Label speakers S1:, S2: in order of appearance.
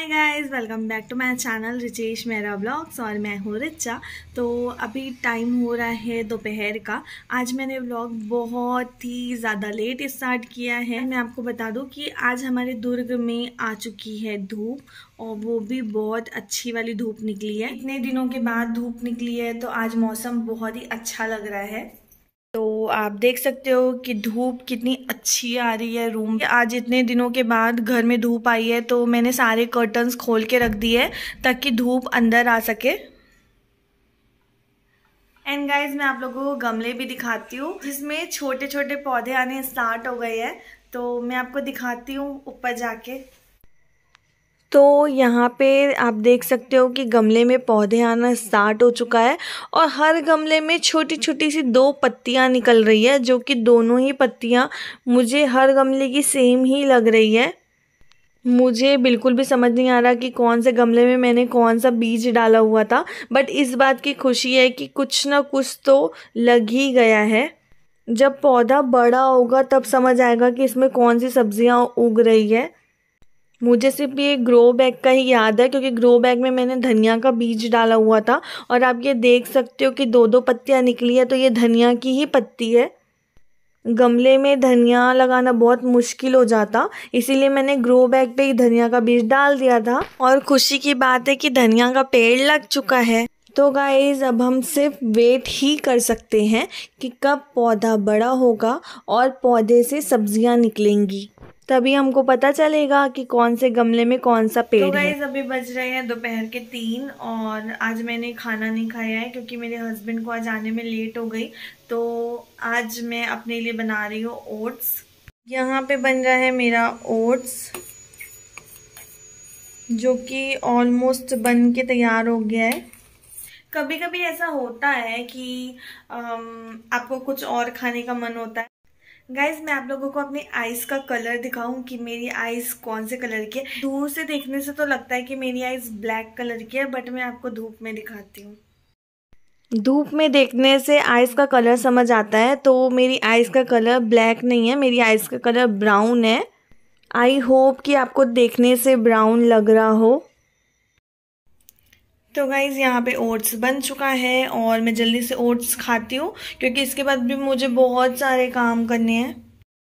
S1: hi guys welcome back to my channel Richesh मेरा blogs और मैं हूँ रिचा तो अभी टाइम हो रहा है दोपहर का आज मैंने ब्लॉग बहुत ही ज़्यादा लेट स्टार्ट किया है मैं आपको बता दूँ कि आज हमारे दुर्ग में आ चुकी है धूप और वो भी बहुत अच्छी वाली धूप निकली है इतने दिनों के बाद धूप निकली है तो आज मौसम बहुत ही अच्छा लग रहा है तो आप देख सकते हो कि धूप कितनी अच्छी आ रही है रूम आज इतने दिनों के बाद घर में धूप आई है तो मैंने सारे कर्टन्स खोल के रख दिए ताकि धूप अंदर आ सके एंड गाइज मैं आप लोगों को गमले भी दिखाती हूँ जिसमें छोटे छोटे पौधे आने स्टार्ट हो गए हैं तो मैं आपको दिखाती हूँ ऊपर जाके तो यहाँ पे आप देख सकते हो कि गमले में पौधे आना स्टार्ट हो चुका है और हर गमले में छोटी छोटी सी दो पत्तियाँ निकल रही है जो कि दोनों ही पत्तियाँ मुझे हर गमले की सेम ही लग रही है मुझे बिल्कुल भी समझ नहीं आ रहा कि कौन से गमले में मैंने कौन सा बीज डाला हुआ था बट इस बात की खुशी है कि कुछ ना कुछ तो लग ही गया है जब पौधा बड़ा होगा तब समझ आएगा कि इसमें कौन सी सब्जियां उग रही है मुझे सिर्फ ये ग्रो बैग का ही याद है क्योंकि ग्रो बैग में मैंने धनिया का बीज डाला हुआ था और आप ये देख सकते हो कि दो दो पत्तियाँ निकली है तो ये धनिया की ही पत्ती है गमले में धनिया लगाना बहुत मुश्किल हो जाता इसीलिए मैंने ग्रो बैग पे ही धनिया का बीज डाल दिया था और खुशी की बात है कि धनिया का पेड़ लग चुका है तो गाइज़ अब हम सिर्फ वेट ही कर सकते हैं कि कब पौधा बड़ा होगा और पौधे से सब्जियां निकलेंगी तभी हमको पता चलेगा कि कौन से गमले में कौन सा तो पेड़ तो है अभी बज रहे हैं दोपहर के तीन और आज मैंने खाना नहीं खाया है क्योंकि मेरे हस्बैंड को आज आने में लेट हो गई तो आज मैं अपने लिए बना रही हूँ ओट्स यहाँ पे बन रहा है मेरा ओट्स जो कि ऑलमोस्ट बन के तैयार हो गया है कभी कभी ऐसा होता है कि आपको कुछ और खाने का मन होता है गाइज मैं आप लोगों को अपनी आईज का कलर दिखाऊं कि मेरी आईज कौन से कलर की है दूर से देखने से तो लगता है कि मेरी आईज ब्लैक कलर की है बट मैं आपको धूप में दिखाती हूँ धूप में देखने से आईज का कलर समझ आता है तो मेरी आईज का कलर ब्लैक नहीं है मेरी आईज का कलर ब्राउन है आई होप कि आपको देखने से ब्राउन लग रहा हो तो गाइज़ यहाँ पे ओट्स बन चुका है और मैं जल्दी से ओट्स खाती हूँ क्योंकि इसके बाद भी मुझे बहुत सारे काम करने हैं